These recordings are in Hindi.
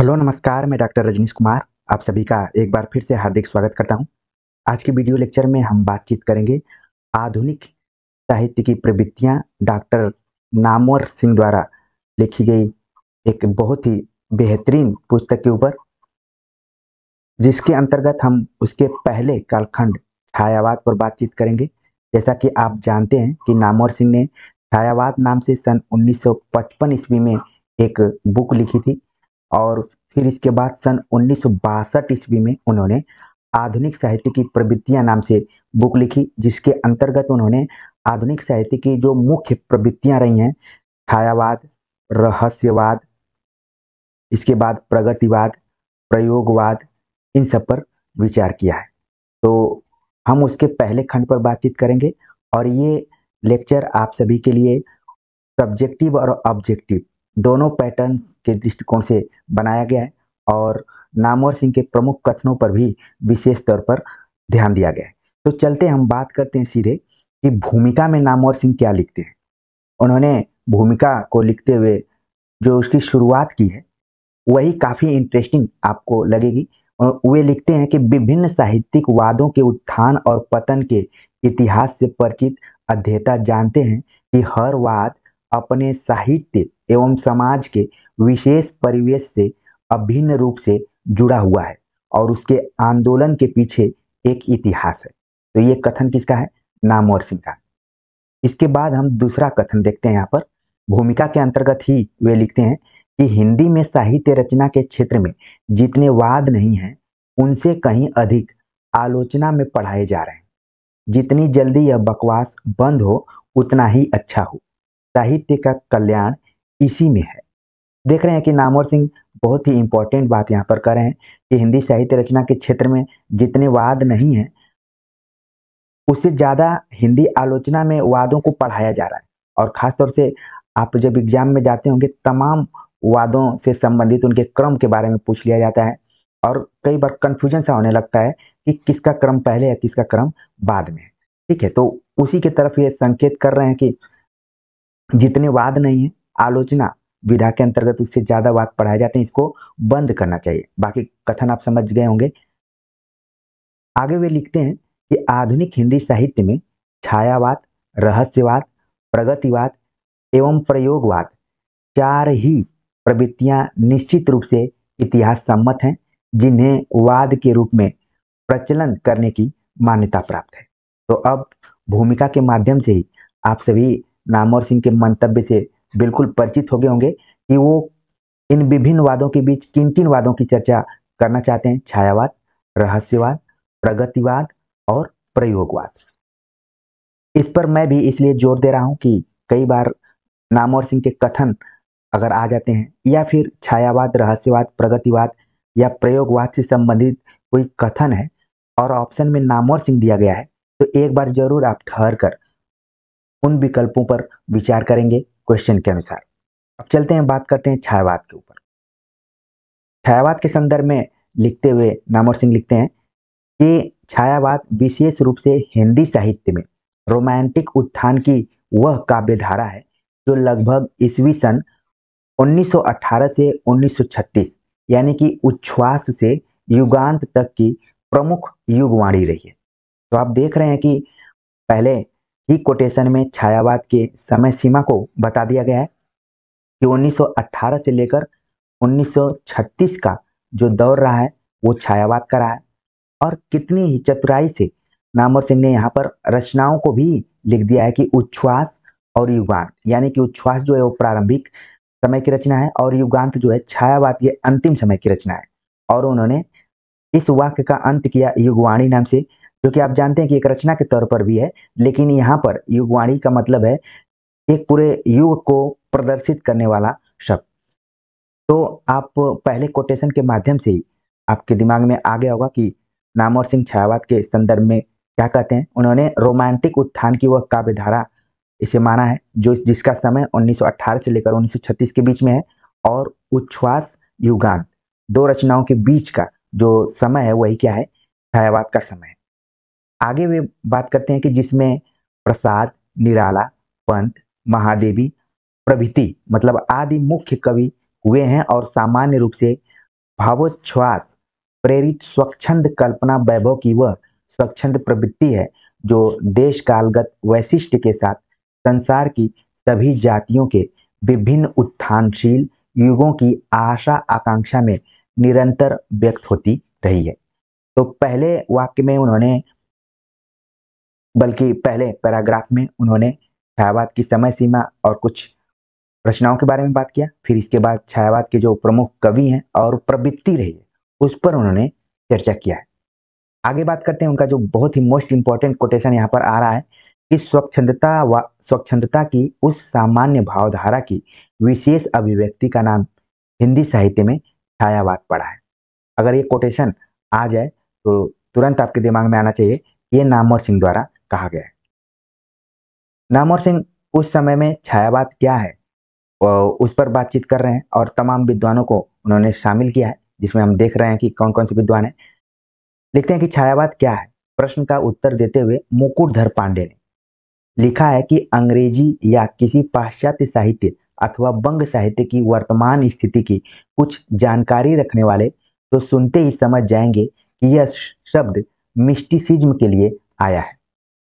हेलो नमस्कार मैं डॉक्टर रजनीश कुमार आप सभी का एक बार फिर से हार्दिक स्वागत करता हूं आज के वीडियो लेक्चर में हम बातचीत करेंगे आधुनिक साहित्य की प्रवृत्तियां डॉक्टर नामवर सिंह द्वारा लिखी गई एक बहुत ही बेहतरीन पुस्तक के ऊपर जिसके अंतर्गत हम उसके पहले कालखंड छायावाद पर बातचीत करेंगे जैसा कि आप जानते हैं कि नामवर सिंह ने छायावाद नाम से सन 1955 ईस्वी में एक बुक लिखी थी और फिर इसके बाद सन उन्नीस ईस्वी में उन्होंने आधुनिक साहित्य की प्रवृत्तियां नाम से बुक लिखी जिसके अंतर्गत उन्होंने आधुनिक साहित्य की जो मुख्य प्रवृत्तियां रही हैं छायावाद रहस्यवाद इसके बाद प्रगतिवाद प्रयोगवाद इन सब पर विचार किया है तो हम उसके पहले खंड पर बातचीत करेंगे और ये लेक्चर आप सभी के लिए सब्जेक्टिव और ऑब्जेक्टिव दोनों पैटर्न के दृष्टिकोण से बनाया गया है और नामवर सिंह के प्रमुख कथनों पर भी विशेष तौर पर ध्यान दिया गया है तो चलते हम बात करते हैं सीधे कि भूमिका में नामवर सिंह क्या लिखते हैं उन्होंने भूमिका को लिखते हुए जो उसकी शुरुआत की है वही काफ़ी इंटरेस्टिंग आपको लगेगी और वे लिखते हैं कि विभिन्न साहित्यिक वादों के उत्थान और पतन के इतिहास से परिचित अध्येता जानते हैं कि हर वाद अपने साहित्य एवं समाज के विशेष परिवेश से अभिन्न रूप से जुड़ा हुआ है और उसके आंदोलन के पीछे एक इतिहास है तो ये कथन किसका है नामोर सिंह का इसके बाद हम दूसरा कथन देखते हैं यहाँ पर भूमिका के अंतर्गत ही वे लिखते हैं कि हिंदी में साहित्य रचना के क्षेत्र में जितने वाद नहीं हैं उनसे कहीं अधिक आलोचना में पढ़ाए जा रहे हैं जितनी जल्दी यह बकवास बंद हो उतना ही अच्छा हो साहित्य का कल्याण इसी में है देख रहे हैं कि नामोर सिंह बहुत ही इंपॉर्टेंट बात यहाँ पर कर रहे हैं कि हिंदी साहित्य रचना के क्षेत्र में जितने वाद नहीं है उससे ज़्यादा हिंदी आलोचना में वादों को पढ़ाया जा रहा है और ख़ासतौर से आप जब एग्जाम में जाते होंगे तमाम वादों से संबंधित उनके क्रम के बारे में पूछ लिया जाता है और कई बार कन्फ्यूजन सा होने लगता है कि किसका क्रम पहले है किसका क्रम बाद में है ठीक है तो उसी के तरफ ये संकेत कर रहे हैं कि जितने वाद नहीं है आलोचना विधा के अंतर्गत उससे ज्यादा वाद पढ़ाए जाते हैं इसको बंद करना चाहिए बाकी कथन आप समझ गए होंगे आगे वे लिखते हैं कि आधुनिक हिंदी साहित्य में छायावाद रहस्यवाद प्रगतिवाद एवं प्रयोगवाद चार ही प्रवृत्तियां निश्चित रूप से इतिहास सम्मत हैं जिन्हें वाद के रूप में प्रचलन करने की मान्यता प्राप्त है तो अब भूमिका के माध्यम से ही आप सभी नामोर सिंह के मंतव्य से बिल्कुल परिचित हो गए होंगे कि वो इन विभिन्न वादों के बीच किन किन वादों की चर्चा करना चाहते हैं छायावाद रहस्यवाद प्रगतिवाद और प्रयोगवाद इस पर मैं भी इसलिए जोर दे रहा हूं कि कई बार नामोर सिंह के कथन अगर आ जाते हैं या फिर छायावाद रहस्यवाद प्रगतिवाद या प्रयोगवाद से संबंधित कोई कथन है और ऑप्शन में नामोर सिंह दिया गया है तो एक बार जरूर आप ठहर कर उन विकल्पों पर विचार करेंगे क्वेश्चन के अनुसार अब चलते हैं बात करते हैं छायावाद के ऊपर छायावाद के संदर्भ में लिखते हुए नामोर सिंह लिखते हैं कि छायावाद विशेष रूप से हिंदी साहित्य में रोमांटिक उत्थान की वह काव्यधारा है जो लगभग ईस्वी सन 1918 से 1936 यानी कि उच्छ्वास से युगांत तक की प्रमुख युगवाणी रही है तो आप देख रहे हैं कि पहले ही कोटेशन में छायावाद के समय सीमा को बता दिया गया है कि 1918 से लेकर 1936 का जो दौर रहा है वो छायावाद का रहा है और कितनी ही चतुराई से नामवर सिंह ने यहाँ पर रचनाओं को भी लिख दिया है कि उच्छ्वास और युगान यानी कि उच्छ्वास जो है वो प्रारंभिक समय की रचना है और युगांत जो है छायावाद ये अंतिम समय की रचना है और उन्होंने इस वाक्य का अंत किया युगवाणी नाम से जो कि आप जानते हैं कि एक रचना के तौर पर भी है लेकिन यहाँ पर युगवाणी का मतलब है एक पूरे युग को प्रदर्शित करने वाला शब्द तो आप पहले कोटेशन के माध्यम से ही आपके दिमाग में आ गया होगा कि नामोर सिंह छायावाद के संदर्भ में क्या कहते हैं उन्होंने रोमांटिक उत्थान की वह काव्यधारा इसे माना है जो जिसका समय 1918 से लेकर 1936 के बीच में है और उच्छ्वास युगान दो रचनाओं के बीच का जो समय है वही क्या है छायावाद का समय आगे वे बात करते हैं कि जिसमें प्रसाद निराला पंत महादेवी प्रभृति मतलब आदि मुख्य कवि हुए हैं और सामान्य रूप से भावोच्छ्वास प्रेरित स्वच्छंद कल्पना वैभव की वह स्वच्छंद प्रवृत्ति है जो देश कालगत वैशिष्ट के साथ संसार की सभी जातियों के विभिन्न उत्थानशील युगों की आशा आकांक्षा में निरंतर व्यक्त होती रही है तो पहले वाक्य में उन्होंने बल्कि पहले पैराग्राफ में उन्होंने छायावाद की समय सीमा और कुछ रचनाओं के बारे में बात किया फिर इसके बाद छायावाद के जो प्रमुख कवि हैं और प्रवृत्ति रही है उस पर उन्होंने चर्चा किया है आगे बात करते हैं उनका जो बहुत ही मोस्ट इंपॉर्टेंट कोटेशन यहाँ पर आ रहा है कि स्वच्छंदता व स्वच्छंदता की उस सामान्य भावधारा की विशेष अभिव्यक्ति का नाम हिंदी साहित्य में छायावाद पड़ा है अगर ये कोटेशन आ जाए तो तुरंत आपके दिमाग में आना चाहिए ये नामवर सिंह द्वारा कहा गया है नामोर सिंह उस समय में छायावाद क्या है उस पर बातचीत कर रहे हैं और तमाम विद्वानों को उन्होंने शामिल किया है जिसमें हम देख रहे हैं कि कौन कौन से विद्वान है लिखते हैं कि छायावाद क्या है प्रश्न का उत्तर देते हुए मुकुटधर पांडे ने लिखा है कि अंग्रेजी या किसी पाश्चात्य साहित्य अथवा बंग साहित्य की वर्तमान स्थिति की कुछ जानकारी रखने वाले तो सुनते ही समझ जाएंगे कि यह शब्द मिस्टिसिज्म के लिए आया है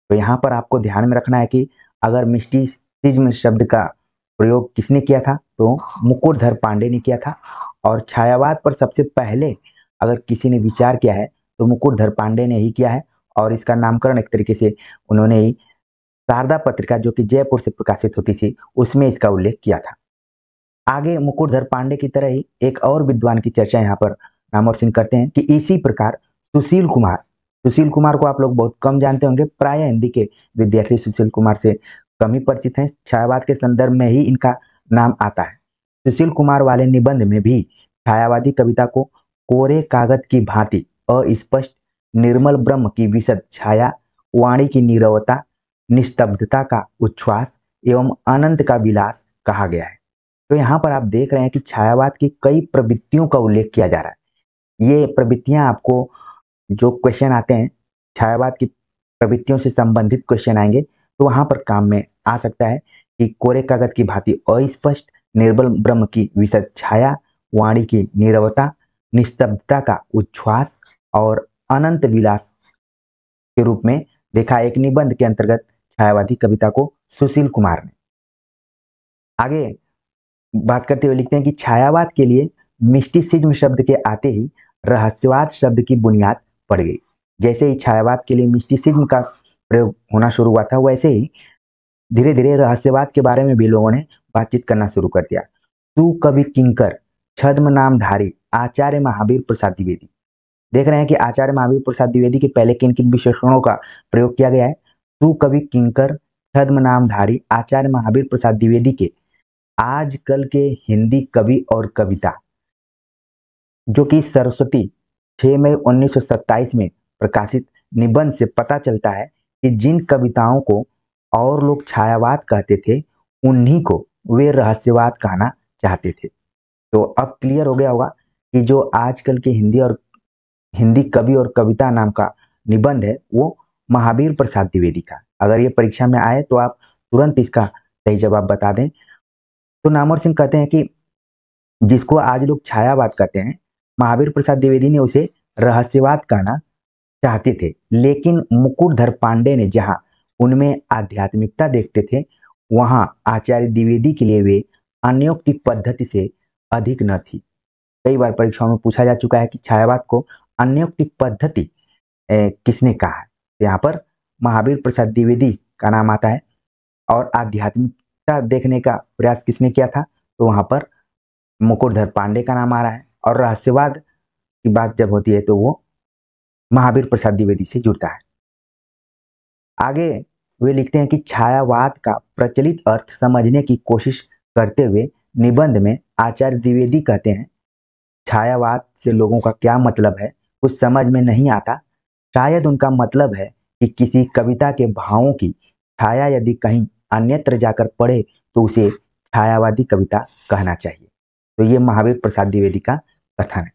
तो यहाँ पर आपको ध्यान में रखना है कि अगर मिस्टिसिज्म शब्द का प्रयोग किसने किया था तो मुकुटधर पांडे ने किया था और छायावाद पर सबसे पहले अगर किसी ने विचार किया है तो मुकुटधर पांडे ने ही किया है और इसका नामकरण एक तरीके से उन्होंने ही शारदा पत्रिका जो कि जयपुर से प्रकाशित होती थी उसमें इसका उल्लेख किया था आगे मुकुटधर पांडे की तरह ही एक और विद्वान की चर्चा यहाँ पर नामोर सिंह करते हैं कि इसी प्रकार सुशील कुमार सुशील कुमार को आप लोग बहुत कम जानते होंगे प्राय हिंदी के विद्यार्थी सुशील कुमार से कम ही परिचित हैं छायावाद के संदर्भ में ही इनका नाम आता है सुशील कुमार वाले निबंध में भी छायावादी कविता को कोरे कागज की भांति अस्पष्ट निर्मल ब्रह्म की विशद छाया वाणी की निरवता निस्तब्धता का उच्छ्वास एवं आनंद का विलास कहा गया है तो यहाँ पर आप देख रहे हैं कि छायावाद की कई प्रवृत्तियों का उल्लेख किया जा रहा है ये प्रवृत्तियां आपको जो क्वेश्चन आते हैं छायावाद की प्रवृत्तियों से संबंधित क्वेश्चन आएंगे तो वहां पर काम में आ सकता है कि कोरे कागज की भांति अस्पष्ट निर्बल ब्रह्म की विशद छाया वाणी की निरवता निस्तब्धता का उच्छ्वास और अनंत विलास के रूप में देखा एक निबंध के अंतर्गत छायावादी कविता को सुशील कुमार ने आगे बात करते हुए लिखते हैं कि छायावाद के लिए मिस्टिसिज्म शब्द के आते ही रहस्यवाद शब्द की बुनियाद पड़ गई जैसे ही छायावाद के लिए मिस्टिसिज्म का प्रयोग होना शुरू हुआ था वैसे ही धीरे धीरे रहस्यवाद के बारे में भी लोगों ने बातचीत करना शुरू कर दिया तू कवि किंकर छद्म नामधारी आचार्य महावीर प्रसाद द्विवेदी देख रहे हैं कि आचार्य महावीर प्रसाद द्विवेदी के पहले किन किन विशेषणों का प्रयोग किया गया है तू कवि किंकर छद्म नामधारी आचार्य महावीर प्रसाद द्विवेदी के आजकल के हिंदी कवि और कविता जो कि सरस्वती 6 मई 1927 में प्रकाशित निबंध से पता चलता है कि जिन कविताओं को और लोग छायावाद कहते थे उन्हीं को वे रहस्यवाद कहना चाहते थे तो अब क्लियर हो गया होगा कि जो आजकल के हिंदी और हिंदी कवि और कविता नाम का निबंध है वो महावीर प्रसाद द्विवेदी का अगर ये परीक्षा में आए तो आप तुरंत इसका सही जवाब बता दें तो नामोर सिंह कहते हैं कि जिसको आज लोग छायावाद कहते हैं महावीर प्रसाद द्विवेदी ने उसे रहस्यवाद कहना चाहते थे लेकिन मुकुटधर पांडे ने जहां उनमें आध्यात्मिकता देखते थे वहां आचार्य द्विवेदी के लिए वे अनियोक्ति पद्धति से अधिक न थी कई बार परीक्षाओं में पूछा जा चुका है कि छायावाद को अनियोक्ति पद्धति किसने कहा है यहाँ पर महावीर प्रसाद द्विवेदी का नाम आता है और आध्यात्मिकता देखने का प्रयास किसने किया था तो वहाँ पर मुकुटधर पांडे का नाम आ रहा है और रहस्यवाद की बात जब होती है तो वो महावीर प्रसाद द्विवेदी से जुड़ता है आगे वे लिखते हैं कि छायावाद का प्रचलित अर्थ समझने की कोशिश करते हुए निबंध में आचार्य द्विवेदी कहते हैं छायावाद से लोगों का क्या मतलब है कुछ समझ में नहीं आता शायद उनका मतलब है कि किसी कविता के भावों की छाया यदि कहीं अन्यत्र जाकर पड़े तो उसे छायावादी कविता कहना चाहिए तो ये महावीर प्रसाद द्विवेदी का कथा है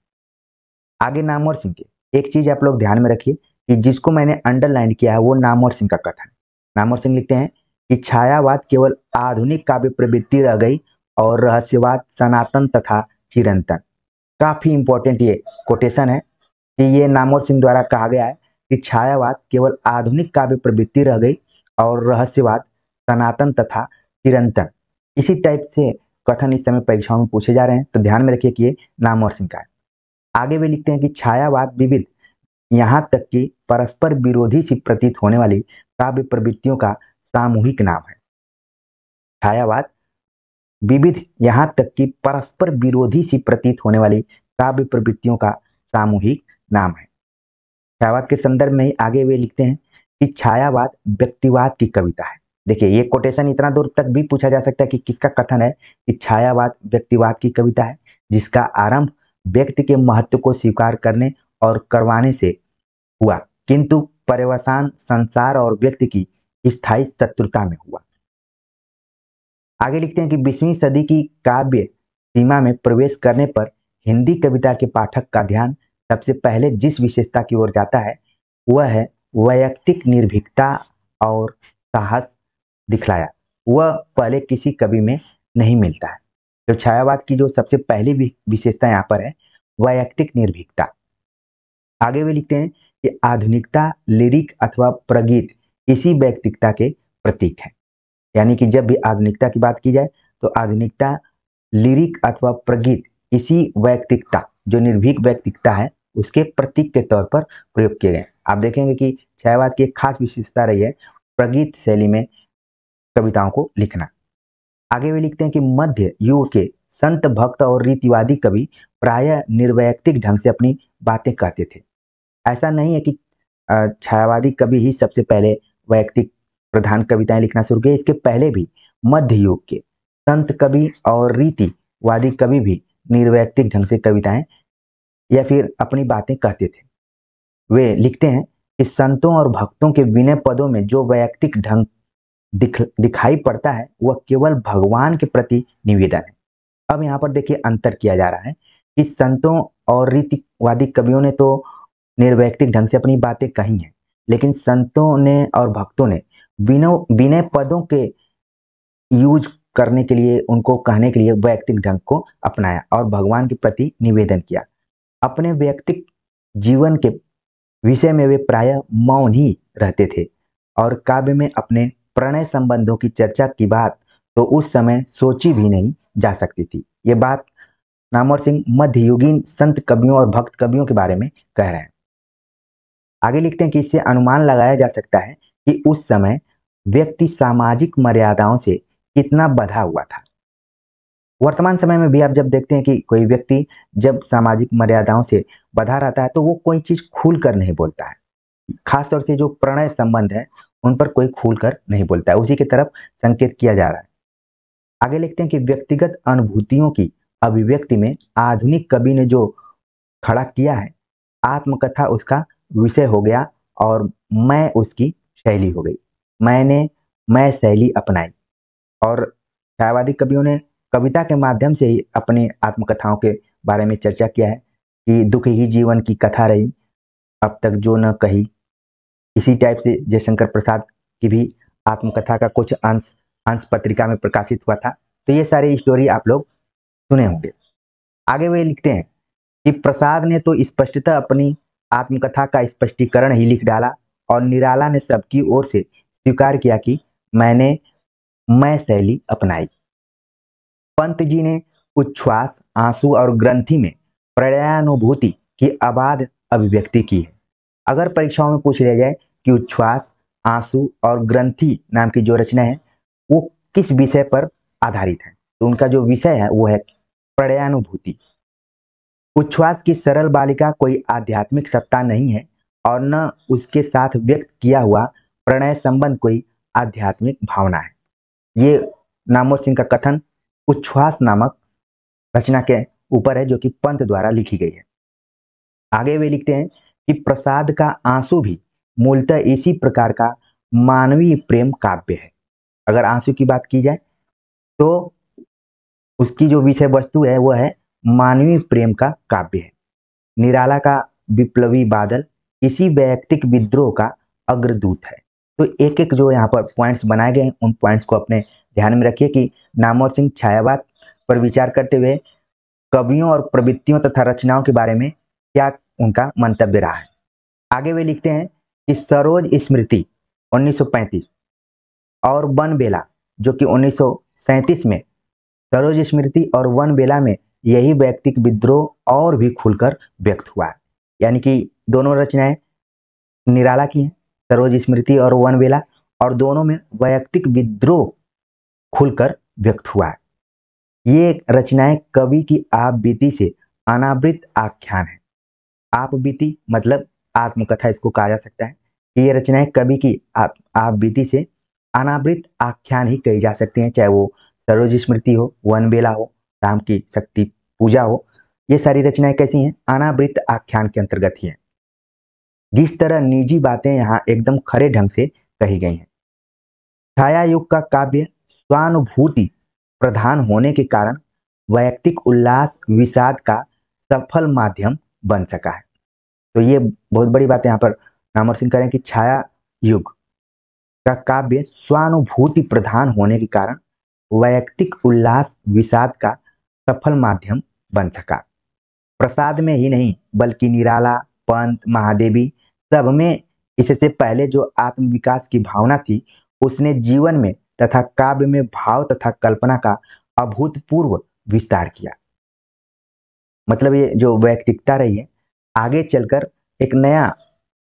आगे नामवर सिंह के एक चीज आप लोग ध्यान में रखिए कि जिसको मैंने अंडरलाइन किया है वो नामवर सिंह का कथन नामवर सिंह लिखते हैं कि छायावाद केवल आधुनिक काव्य प्रवृत्ति रह गई और रहस्यवाद सनातन तथा चिरंतन काफी इंपॉर्टेंट ये कोटेशन है कि ये नामवर सिंह द्वारा कहा गया है कि छायावाद केवल आधुनिक काव्य प्रवृत्ति रह गई और रहस्यवाद सनातन तथा चिरंतन इसी टाइप से कथन इस समय परीक्षाओं में पूछे जा रहे हैं तो ध्यान में रखिए कि ये नाम और सिंह आगे वे लिखते हैं कि छायावाद विविध यहाँ तक कि परस्पर विरोधी से प्रतीत होने वाली काव्य प्रवृत्तियों का सामूहिक नाम है छायावाद विविध यहाँ तक कि परस्पर विरोधी से प्रतीत होने वाली काव्य प्रवृत्तियों का सामूहिक नाम है छायावाद के संदर्भ में ही आगे वे लिखते हैं कि छायावाद व्यक्तिवाद की कविता है देखिए ये कोटेशन इतना दूर तक भी पूछा जा सकता है कि किसका कथन है कि छायावाद व्यक्तिवाद की कविता है जिसका आरंभ व्यक्ति के महत्व को स्वीकार करने और करवाने से हुआ किंतु पर्यवसान संसार और व्यक्ति की स्थायी शत्रुता में हुआ आगे लिखते हैं कि बीसवीं सदी की काव्य सीमा में प्रवेश करने पर हिंदी कविता के पाठक का ध्यान सबसे पहले जिस विशेषता की ओर जाता है वह है वैयक्तिक निर्भीकता और साहस दिखलाया वह पहले किसी कवि में नहीं मिलता है तो छायावाद की जो सबसे पहली विशेषता यहाँ पर है वैयक्तिक निर्भीकता आगे वे लिखते हैं कि आधुनिकता लिरिक अथवा प्रगीत इसी व्यक्तिकता के प्रतीक है यानी कि जब भी आधुनिकता की बात की जाए तो आधुनिकता लिरिक अथवा प्रगीत इसी वैयक्तिकता जो निर्भीक व्यक्तिकता है उसके प्रतीक के तौर पर प्रयोग किए गए आप देखेंगे कि छायावाद की एक खास विशेषता रही है प्रगीत शैली में कविताओं को लिखना आगे वे लिखते हैं कि मध्य युग के संत भक्त और रीतिवादी कवि प्राय निर्वैयक्तिक ढंग से अपनी बातें कहते थे ऐसा नहीं है कि छायावादी कवि ही सबसे पहले वैयक्तिक प्रधान कविताएं लिखना शुरू किए इसके पहले भी मध्य युग के संत कवि और रीतिवादी कवि भी निर्वैयक्तिक ढंग से कविताएं या फिर अपनी बातें कहते थे वे लिखते हैं कि संतों और भक्तों के विनय पदों में जो वैयक्तिक ढंग दिख दिखाई पड़ता है वह केवल भगवान के प्रति निवेदन है अब यहाँ पर देखिए अंतर किया जा रहा है कि संतों और रीतिवादी कवियों ने तो निर्वैयक्तिक ढंग से अपनी बातें कही हैं लेकिन संतों ने और भक्तों ने विनो विनय पदों के यूज करने के लिए उनको कहने के लिए वैयक्तिक ढंग को अपनाया और भगवान के प्रति निवेदन किया अपने व्यक्तिक जीवन के विषय में वे प्राय मौन ही रहते थे और काव्य में अपने प्रणय संबंधों की चर्चा की बात तो उस समय सोची भी नहीं जा सकती थी ये बात नामोर सिंह मध्ययुगीन संत कवियों और भक्त कवियों के बारे में कह रहे हैं आगे लिखते हैं कि इससे अनुमान लगाया जा सकता है कि उस समय व्यक्ति सामाजिक मर्यादाओं से कितना बधा हुआ था वर्तमान समय में भी आप जब देखते हैं कि कोई व्यक्ति जब सामाजिक मर्यादाओं से बधा रहता है तो वो कोई चीज़ खुल कर नहीं बोलता है खासतौर से जो प्रणय संबंध है उन पर कोई खोल कर नहीं बोलता है उसी की तरफ संकेत किया जा रहा है आगे लिखते हैं कि व्यक्तिगत अनुभूतियों की अभिव्यक्ति में आधुनिक कवि ने जो खड़ा किया है आत्मकथा उसका विषय हो गया और मैं उसकी शैली हो गई मैंने मैं शैली अपनाई और छायावादी कवियों ने कविता के माध्यम से ही अपने आत्मकथाओं के बारे में चर्चा किया है कि दुख ही जीवन की कथा रही अब तक जो न कही इसी टाइप से जयशंकर प्रसाद की भी आत्मकथा का कुछ अंश अंश पत्रिका में प्रकाशित हुआ था तो ये सारी स्टोरी आप लोग सुने होंगे आगे वे लिखते हैं कि प्रसाद ने तो स्पष्टता अपनी आत्मकथा का स्पष्टीकरण ही लिख डाला और निराला ने सबकी ओर से स्वीकार किया कि मैंने मैं शैली अपनाई पंत जी ने उच्छ्वास आंसू और ग्रंथि में प्रणयानुभूति की अबाध अभिव्यक्ति की है अगर परीक्षाओं में पूछ लिया जाए कि उच्छ्वास आंसू और ग्रंथि नाम की जो रचना है वो किस विषय पर आधारित है तो उनका जो विषय है वो है प्रणयानुभूति उच्छ्वास की सरल बालिका कोई आध्यात्मिक सत्ता नहीं है और न उसके साथ व्यक्त किया हुआ प्रणय संबंध कोई आध्यात्मिक भावना है ये नामोर सिंह का कथन उच्छ्वास नामक रचना के ऊपर है जो कि पंत द्वारा लिखी गई है आगे वे लिखते हैं कि प्रसाद का आंसू भी मूलतः इसी प्रकार का मानवीय प्रेम काव्य है अगर आंसू की बात की जाए तो उसकी जो विषय वस्तु है वह है मानवीय प्रेम का काव्य है निराला का विप्लवी बादल इसी वैयक्तिक विद्रोह का अग्रदूत है तो एक एक जो यहाँ पर पॉइंट्स बनाए गए हैं उन पॉइंट्स को अपने ध्यान में रखिए कि नामोर सिंह छायावाद पर विचार करते हुए कवियों और प्रवृत्तियों तथा रचनाओं के बारे में क्या उनका मंतव्य रहा है आगे वे लिखते हैं कि सरोज स्मृति 1935 और वन बेला जो कि 1937 में सरोज स्मृति और वन बेला में यही व्यक्तिक विद्रोह और भी खुलकर व्यक्त हुआ यानी कि दोनों रचनाएं निराला की हैं सरोज स्मृति और वन बेला और दोनों में वैयक्तिक विद्रोह खुलकर व्यक्त हुआ है ये रचनाएं कवि की आप से अनावृत आख्यान है आप बीती मतलब आत्मकथा इसको कहा जा सकता है ये रचनाएं कवि की आप, आप बीती से अनावृत आख्यान ही कही जा सकती हैं चाहे वो सरोज स्मृति हो वन बेला हो राम की शक्ति पूजा हो ये सारी रचनाएं कैसी हैं अनावृत आख्यान के अंतर्गत ही हैं जिस तरह निजी बातें यहाँ एकदम खरे ढंग से कही गई हैं छाया युग का काव्य स्वानुभूति प्रधान होने के कारण वैयक्तिक उल्लास विषाद का सफल माध्यम बन सका है तो ये बहुत बड़ी बात यहाँ पर नामर सिंह कह रहे हैं कि छाया युग का काव्य स्वानुभूति प्रधान होने के कारण वैयक्तिक उल्लास विषाद का सफल माध्यम बन सका प्रसाद में ही नहीं बल्कि निराला पंत महादेवी सब में इससे पहले जो आत्मविकास की भावना थी उसने जीवन में तथा काव्य में भाव तथा कल्पना का अभूतपूर्व विस्तार किया मतलब ये जो व्यक्तिकता रही है आगे चलकर एक नया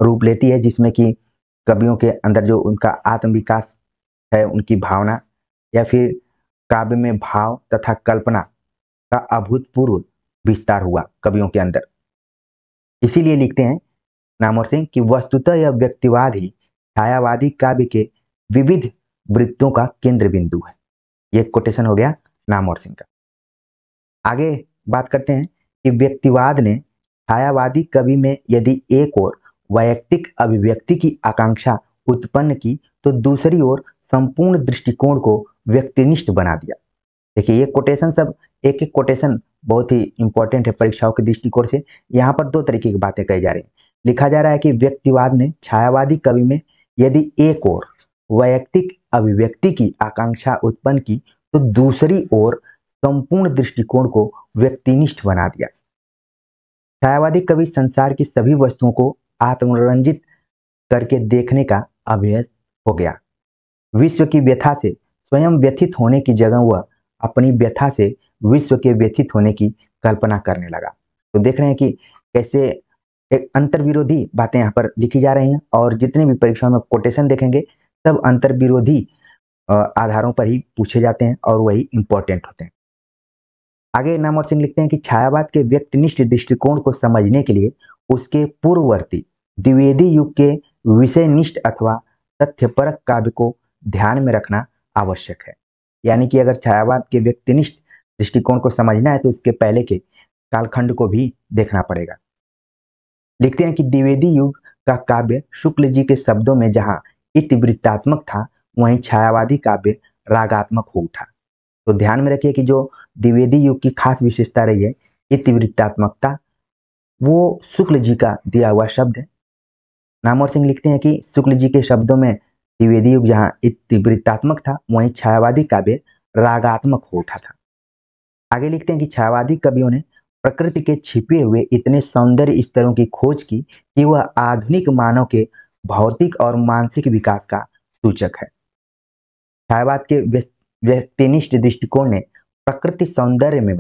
रूप लेती है जिसमें कि कवियों के अंदर जो उनका आत्मविकास है उनकी भावना या फिर काव्य में भाव तथा कल्पना का अभूतपूर्व विस्तार हुआ कवियों के अंदर इसीलिए लिखते हैं नामोर सिंह कि वस्तुतः यह व्यक्तिवाद ही छायावादी काव्य के विविध वृत्तों का केंद्र बिंदु है ये कोटेशन हो गया नामोर सिंह का आगे बात करते हैं कि व्यक्तिवाद ने छायावादी कवि में यदि एक ओर वैयक्तिक अभिव्यक्ति की आकांक्षा उत्पन्न की तो दूसरी ओर संपूर्ण दृष्टिकोण को व्यक्तिनिष्ठ बना दिया देखिए ये कोटेशन सब एक एक कोटेशन बहुत ही इंपॉर्टेंट है परीक्षाओं के दृष्टिकोण से यहाँ पर दो तरीके की बातें कही जा रही है लिखा जा रहा है कि व्यक्तिवाद ने छायावादी कवि में यदि एक ओर वैयक्तिक अभिव्यक्ति की आकांक्षा उत्पन्न की तो दूसरी ओर संपूर्ण दृष्टिकोण को व्यक्तिनिष्ठ बना दिया छायावादी कवि संसार की सभी वस्तुओं को आत्मरंजित करके देखने का अभ्यास हो गया विश्व की व्यथा से स्वयं व्यथित होने की जगह वह अपनी व्यथा से विश्व के व्यथित होने की कल्पना करने लगा तो देख रहे हैं कि कैसे एक अंतर्विरोधी बातें यहाँ पर लिखी जा रही हैं और जितने भी परीक्षाओं में कोटेशन देखेंगे सब अंतर्विरोधी आधारों पर ही पूछे जाते हैं और वही इम्पोर्टेंट होते हैं आगे नामवर सिंह लिखते हैं कि छायावाद के व्यक्तिनिष्ठ दृष्टिकोण को समझने के लिए उसके पूर्ववर्ती द्विवेदी युग के विषयनिष्ठ अथवा तथ्यपरक काव्य को ध्यान में रखना आवश्यक है यानी कि अगर छायावाद के व्यक्तिनिष्ठ दृष्टिकोण को समझना है तो इसके पहले के कालखंड को भी देखना पड़ेगा लिखते हैं कि द्विवेदी युग का काव्य शुक्ल जी के शब्दों में जहाँ इतिवृत्तात्मक था वहीं छायावादी काव्य रागात्मक हो उठा तो ध्यान में रखिए कि जो द्विवेदी युग की खास विशेषता रही है ये तीव्रतात्मकता वो शुक्ल जी का दिया हुआ शब्द है नामोर सिंह लिखते हैं कि शुक्ल जी के शब्दों में द्विवेदी युग जहाँ तीव्रतात्मक था वहीं छायावादी काव्य रागात्मक हो उठा था आगे लिखते हैं कि छायावादी कवियों ने प्रकृति के छिपे हुए इतने सौंदर्य स्तरों की खोज की कि वह आधुनिक मानव के भौतिक और मानसिक विकास का सूचक है छायावाद के व्यक्तिनिष्ठ दृष्टिकोण ने प्रकृति सौंदर्य में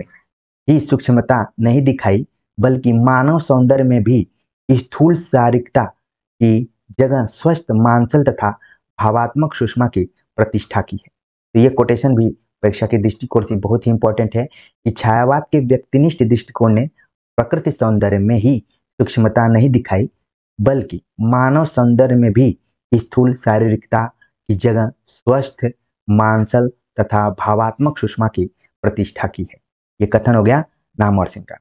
ही सूक्ष्मता नहीं दिखाई बल्कि मानव सौंदर्य में भी स्थूल शारीरिकता की जगह स्वस्थ मानसल तथा भावात्मक सुषमा की प्रतिष्ठा की है तो ये कोटेशन भी परीक्षा के दृष्टिकोण से बहुत ही इंपॉर्टेंट है कि छायावाद के व्यक्तिनिष्ठ दृष्टिकोण ने प्रकृति सौंदर्य में ही सूक्ष्मता नहीं दिखाई बल्कि मानव सौंदर्य में भी स्थूल शारीरिकता की जगह स्वस्थ मानसल तथा भावात्मक सुषमा की प्रतिष्ठा की है ये कथन हो गया और सिंह का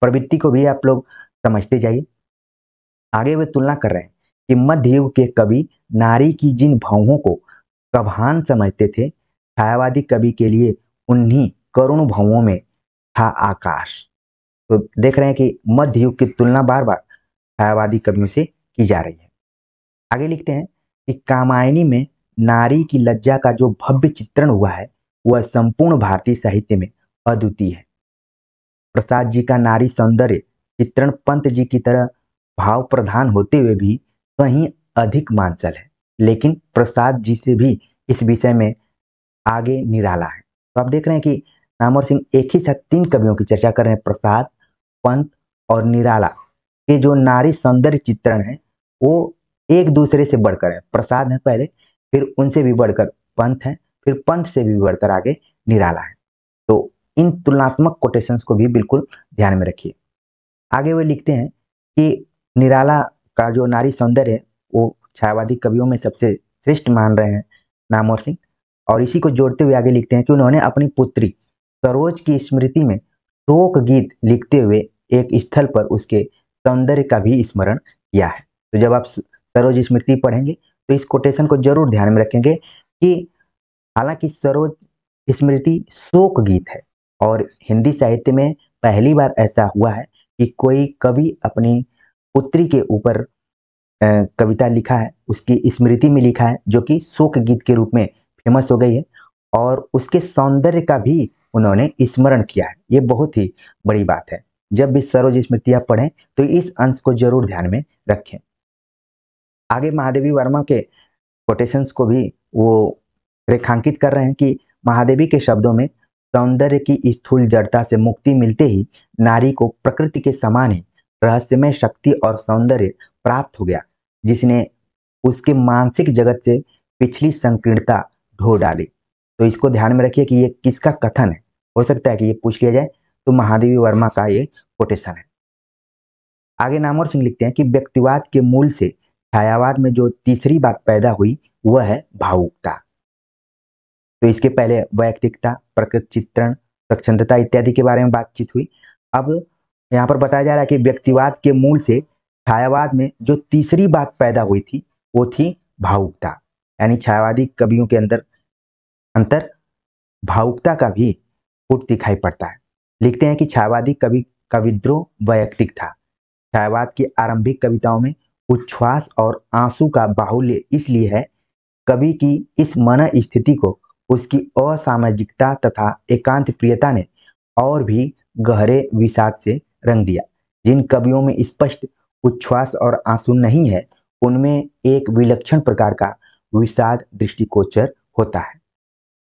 प्रवृत्ति को भी आप लोग समझते जाइए आगे वे तुलना कर रहे हैं कि मध्य युग के कवि नारी की जिन भावों को कभान समझते थे छायावादी कवि के लिए उन्हीं करुण भावों में था आकाश तो देख रहे हैं कि मध्ययुग की तुलना बार बार छायावादी कवियों से की जा रही है आगे लिखते हैं कि कामायनी में नारी की लज्जा का जो भव्य चित्रण हुआ है वह संपूर्ण भारतीय साहित्य में अद्वितीय है प्रसाद जी का नारी सौंदर्य चित्रण पंत जी की तरह भाव प्रधान होते हुए भी कहीं अधिक मानसल है लेकिन प्रसाद जी से भी इस विषय में आगे निराला है तो आप देख रहे हैं कि नामवर सिंह एक ही साथ तीन कवियों की चर्चा कर रहे हैं प्रसाद पंत और निराला के जो नारी सौंदर्य चित्रण है वो एक दूसरे से बढ़कर है प्रसाद है पहले फिर उनसे भी बढ़कर पंथ है फिर पंथ से भी बढ़कर आगे निराला है तो इन तुलनात्मक कोटेशन को भी बिल्कुल ध्यान में रखिए आगे वे लिखते हैं कि निराला का जो नारी सौंदर्य है वो छायावादी कवियों में सबसे श्रेष्ठ मान रहे हैं नामोर सिंह और इसी को जोड़ते हुए आगे लिखते हैं कि उन्होंने अपनी पुत्री सरोज की स्मृति में शोक गीत लिखते हुए एक स्थल पर उसके सौंदर्य का भी स्मरण किया है तो जब आप सरोज स्मृति पढ़ेंगे तो इस कोटेशन को जरूर ध्यान में रखेंगे कि हालांकि सरोज स्मृति शोक गीत है और हिंदी साहित्य में पहली बार ऐसा हुआ है कि कोई कवि अपनी पुत्री के ऊपर कविता लिखा है उसकी स्मृति में लिखा है जो कि शोक गीत के रूप में फेमस हो गई है और उसके सौंदर्य का भी उन्होंने स्मरण किया है ये बहुत ही बड़ी बात है जब भी सरोज आप पढ़ें तो इस अंश को जरूर ध्यान में रखें आगे महादेवी वर्मा के कोटेशंस को भी वो रेखांकित कर रहे हैं कि महादेवी के शब्दों में सौंदर्य की स्थूल जड़ता से मुक्ति मिलते ही नारी को प्रकृति के समान ही रहस्यमय शक्ति और सौंदर्य प्राप्त हो गया जिसने उसके मानसिक जगत से पिछली संकीर्णता ढो डाली तो इसको ध्यान में रखिए कि ये किसका कथन है हो सकता है कि ये पूछ लिया जाए तो महादेवी वर्मा का ये कोटेशन है आगे नामोर सिंह लिखते हैं कि व्यक्तिवाद के मूल से छायावाद में जो तीसरी बात पैदा हुई वह है भावुकता तो इसके पहले वैयक्तिकता प्रकृति चित्रण स्वच्छता इत्यादि के बारे में बातचीत हुई अब यहाँ पर बताया जा रहा है कि व्यक्तिवाद के मूल से छायावाद में जो तीसरी बात पैदा हुई थी वो थी भावुकता यानी छायावादी कवियों के अंदर अंतर भावुकता का भी फुट दिखाई पड़ता है लिखते हैं कि छायावादी कवि कविद्रोह वैयक्तिक था छायावाद की आरंभिक कविताओं में उच्छ्वास और आंसू का बाहुल्य इसलिए है कवि की इस मन स्थिति को उसकी असामाजिकता तथा एकांत प्रियता ने और भी गहरे विषाद से रंग दिया जिन कवियों में स्पष्ट उच्छ्वास और आंसू नहीं है उनमें एक विलक्षण प्रकार का विषाद दृष्टिकोचर होता है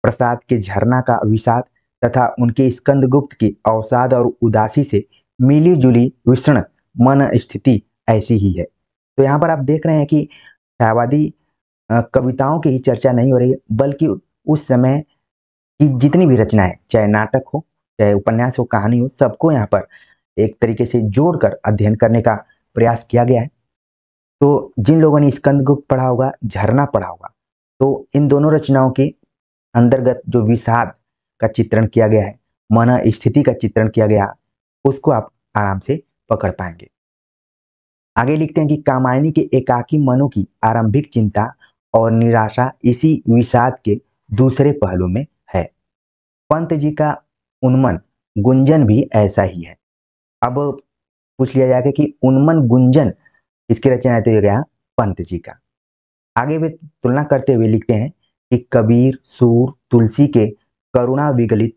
प्रसाद के झरना का विषाद तथा उनके स्कंदगुप्त की अवसाद और उदासी से मिली जुली विषण मन स्थिति ऐसी ही है तो यहाँ पर आप देख रहे हैं कि छायावादी कविताओं की ही चर्चा नहीं हो रही है बल्कि उस समय की जितनी भी रचनाएं चाहे नाटक हो चाहे उपन्यास हो कहानी हो सबको यहाँ पर एक तरीके से जोड़कर अध्ययन करने का प्रयास किया गया है तो जिन लोगों ने स्कंदगुप्त पढ़ा होगा झरना पढ़ा होगा तो इन दोनों रचनाओं के अंतर्गत जो विषाद का चित्रण किया गया है मन स्थिति का चित्रण किया गया उसको आप आराम से पकड़ पाएंगे आगे लिखते हैं कि कामायनी के एकाकी मनो की आरंभिक चिंता और निराशा इसी विषाद के दूसरे पहलू में है पंत जी का उन्मन गुंजन भी ऐसा ही है अब पूछ लिया जाएगा कि उन्मन गुंजन इसकी रचना तो गया पंत जी का आगे वे तुलना करते हुए लिखते हैं कि कबीर सूर तुलसी के करुणा विगलित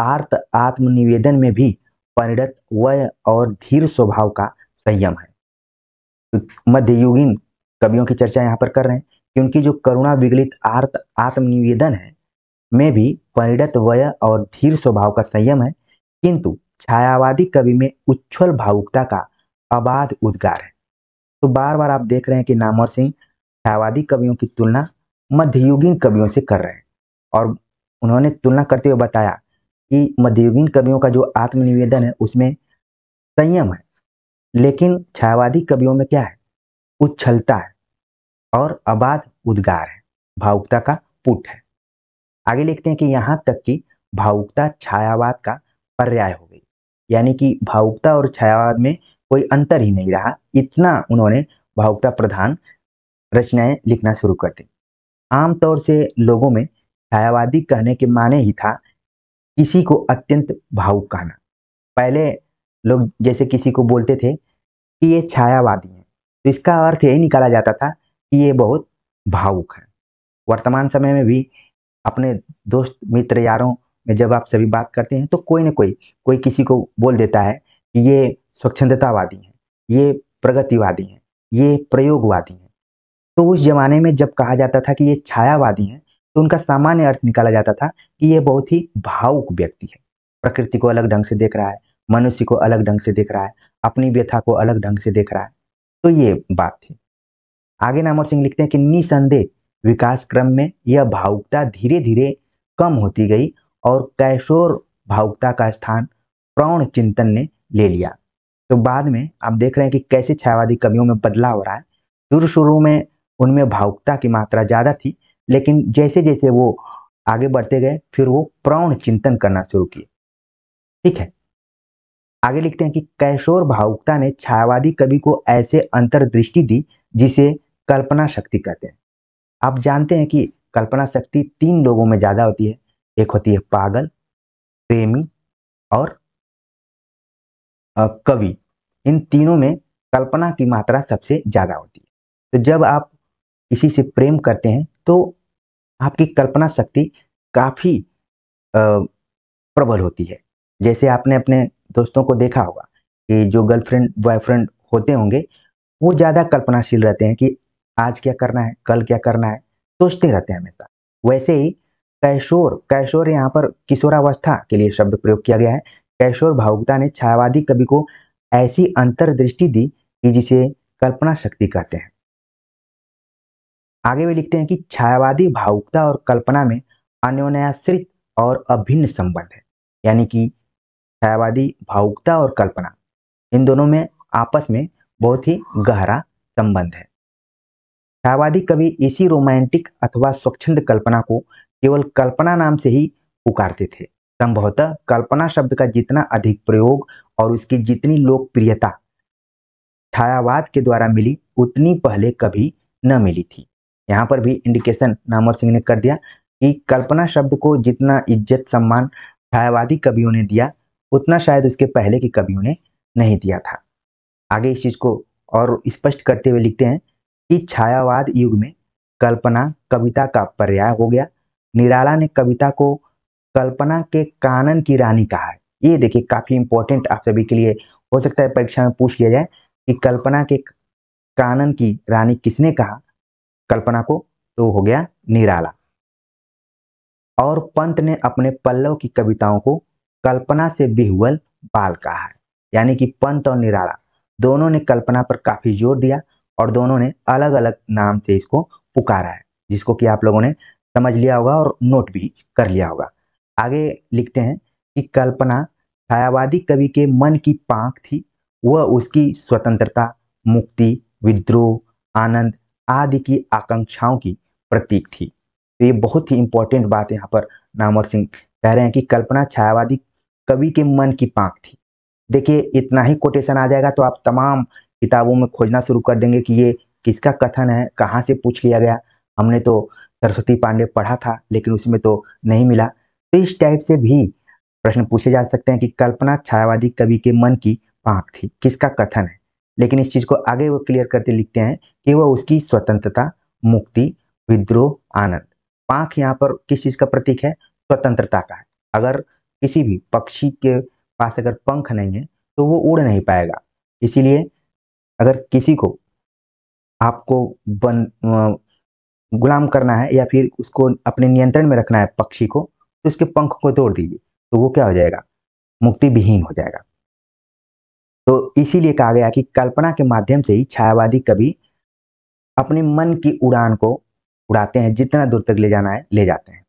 आर्त आत्मनिवेदन में भी परिणत वय और धीर स्वभाव का संयम है तो मध्ययुगीन कवियों की चर्चा यहाँ पर कर रहे हैं कि उनकी जो करुणा विगलित आर्त आत्मनिवेदन है में भी परिणत वय और धीर स्वभाव का संयम है किंतु छायावादी कवि में उच्छल भावुकता का अबाध उद्गार है तो बार बार आप देख रहे हैं कि नामवर सिंह छायावादी कवियों की तुलना मध्ययुगीन कवियों से कर रहे हैं और उन्होंने तुलना करते हुए बताया कि मध्ययुगीन कवियों का जो आत्मनिवेदन है उसमें संयम है लेकिन छायावादी कवियों में क्या है उच्छलता है और अबाध उद्गार है भावुकता का पुट है आगे लिखते हैं कि यहाँ तक कि भावुकता छायावाद का पर्याय हो गई यानी कि भावुकता और छायावाद में कोई अंतर ही नहीं रहा इतना उन्होंने भावुकता प्रधान रचनाएं लिखना शुरू कर दी आमतौर से लोगों में छायावादी कहने के माने ही था किसी को अत्यंत भावुक कहना पहले लोग जैसे किसी को बोलते थे कि ये छायावादी हैं तो इसका अर्थ यही निकाला जाता था ये बहुत भावुक है वर्तमान समय में भी अपने दोस्त मित्र यारों में जब आप सभी बात करते हैं तो कोई ना कोई कोई किसी को बोल देता है कि ये स्वच्छंदतावादी हैं ये प्रगतिवादी हैं ये प्रयोगवादी हैं तो उस जमाने में जब कहा जाता था कि ये छायावादी हैं तो उनका सामान्य अर्थ निकाला जाता था कि ये बहुत ही भावुक व्यक्ति है प्रकृति को अलग ढंग से देख रहा है मनुष्य को अलग ढंग से देख रहा है अपनी व्यथा को अलग ढंग से देख रहा है तो ये बात थी आगे नामोर सिंह लिखते हैं कि निसंदेह विकास क्रम में यह भावुकता धीरे धीरे कम होती गई और कैशोर भावुकता का स्थान प्रौण चिंतन ने ले लिया तो बाद में आप देख रहे हैं कि कैसे छायावादी कवियों में बदलाव हो रहा है शुरू शुरू में उनमें भावुकता की मात्रा ज़्यादा थी लेकिन जैसे जैसे वो आगे बढ़ते गए फिर वो प्रौण चिंतन करना शुरू किए ठीक है आगे लिखते हैं कि कैशोर भावुकता ने छायावादी कवि को ऐसे अंतर्दृष्टि दी जिसे कल्पना शक्ति कहते हैं आप जानते हैं कि कल्पना शक्ति तीन लोगों में ज़्यादा होती है एक होती है पागल प्रेमी और कवि इन तीनों में कल्पना की मात्रा सबसे ज़्यादा होती है तो जब आप किसी से प्रेम करते हैं तो आपकी कल्पना शक्ति काफ़ी प्रबल होती है जैसे आपने अपने दोस्तों को देखा होगा कि जो गर्लफ्रेंड बॉयफ्रेंड होते होंगे वो ज़्यादा कल्पनाशील रहते हैं कि आज क्या करना है कल क्या करना है सोचते रहते हैं हमेशा वैसे ही कैशोर कैशोर यहाँ पर किशोरावस्था के लिए शब्द प्रयोग किया गया है कैशोर भावुकता ने छायावादी कवि को ऐसी अंतर्दृष्टि दी कि जिसे कल्पना शक्ति कहते हैं आगे भी लिखते हैं कि छायावादी भावुकता और कल्पना में अन्योन्याश्रित और अभिन्न संबंध है यानी कि छायावादी भावुकता और कल्पना इन दोनों में आपस में बहुत ही गहरा संबंध है शाहवादी कवि इसी रोमांटिक अथवा स्वच्छंद कल्पना को केवल कल्पना नाम से ही पुकारते थे संभवतः कल्पना शब्द का जितना अधिक प्रयोग और उसकी जितनी लोकप्रियता छायावाद के द्वारा मिली उतनी पहले कभी न मिली थी यहाँ पर भी इंडिकेशन नामर सिंह ने कर दिया कि कल्पना शब्द को जितना इज्जत सम्मान छायावादी कवियों ने दिया उतना शायद उसके पहले के कवियों ने नहीं दिया था आगे इस चीज़ को और स्पष्ट करते हुए लिखते हैं कि छायावाद युग में कल्पना कविता का पर्याय हो गया निराला ने कविता को कल्पना के कानन की रानी कहा है ये देखिए काफी इंपॉर्टेंट आप सभी के लिए हो सकता है परीक्षा में पूछ लिया जाए कि कल्पना के कानन की रानी किसने कहा कल्पना को तो हो गया निराला और पंत ने अपने पल्लव की कविताओं को कल्पना से बिहुअल बाल कहा है यानी कि पंत और निराला दोनों ने कल्पना पर काफी जोर दिया और दोनों ने अलग अलग नाम से इसको पुकारा है जिसको कि आप लोगों ने समझ लिया होगा और नोट भी कर लिया होगा आगे लिखते हैं कि कल्पना छायावादी कवि के मन की पांख थी वह उसकी स्वतंत्रता मुक्ति विद्रोह आनंद आदि की आकांक्षाओं की प्रतीक थी तो ये बहुत ही इंपॉर्टेंट बात यहाँ पर नामवर सिंह कह रहे हैं कि कल्पना छायावादी कवि के मन की पांख थी देखिए इतना ही कोटेशन आ जाएगा तो आप तमाम किताबों में खोजना शुरू कर देंगे कि ये किसका कथन है कहाँ से पूछ लिया गया हमने तो सरस्वती पांडे पढ़ा था लेकिन उसमें तो नहीं मिला तो इस टाइप से भी प्रश्न पूछे जा सकते हैं कि कल्पना छायावादी कवि के मन की पाँख थी किसका कथन है लेकिन इस चीज़ को आगे वो क्लियर करते लिखते हैं कि वह उसकी स्वतंत्रता मुक्ति विद्रोह आनंद पाख यहाँ पर किस चीज़ का प्रतीक है स्वतंत्रता का है अगर किसी भी पक्षी के पास अगर पंख नहीं है तो वो उड़ नहीं पाएगा इसीलिए अगर किसी को आपको बन गुलाम करना है या फिर उसको अपने नियंत्रण में रखना है पक्षी को तो उसके पंख को तोड़ दीजिए तो वो क्या हो जाएगा मुक्ति विहीन हो जाएगा तो इसीलिए कहा गया कि कल्पना के माध्यम से ही छायावादी कभी अपने मन की उड़ान को उड़ाते हैं जितना दूर तक ले जाना है ले जाते हैं